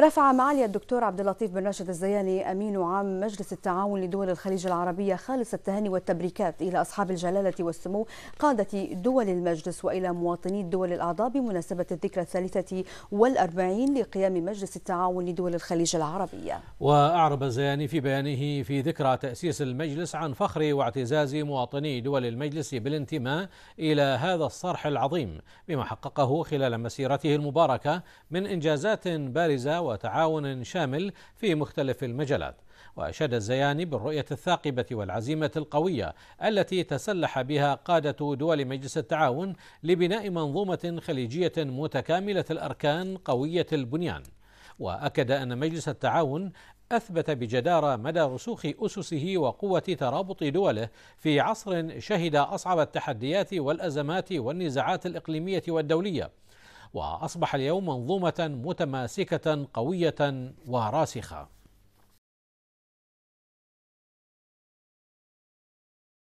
رفع معالي الدكتور عبد اللطيف بن راشد الزياني امين عام مجلس التعاون لدول الخليج العربيه خالص التهاني والتبريكات الى اصحاب الجلاله والسمو قاده دول المجلس والى مواطني الدول الاعضاء بمناسبه الذكرى الثالثه والأربعين لقيام مجلس التعاون لدول الخليج العربيه. واعرب الزياني في بيانه في ذكرى تاسيس المجلس عن فخر واعتزاز مواطني دول المجلس بالانتماء الى هذا الصرح العظيم بما حققه خلال مسيرته المباركه من انجازات بارزه وتعاون شامل في مختلف المجالات وأشاد الزياني بالرؤية الثاقبة والعزيمة القوية التي تسلح بها قادة دول مجلس التعاون لبناء منظومة خليجية متكاملة الأركان قوية البنيان وأكد أن مجلس التعاون أثبت بجدارة مدى رسوخ أسسه وقوة ترابط دوله في عصر شهد أصعب التحديات والأزمات والنزاعات الإقليمية والدولية واصبح اليوم منظومه متماسكه قويه وراسخه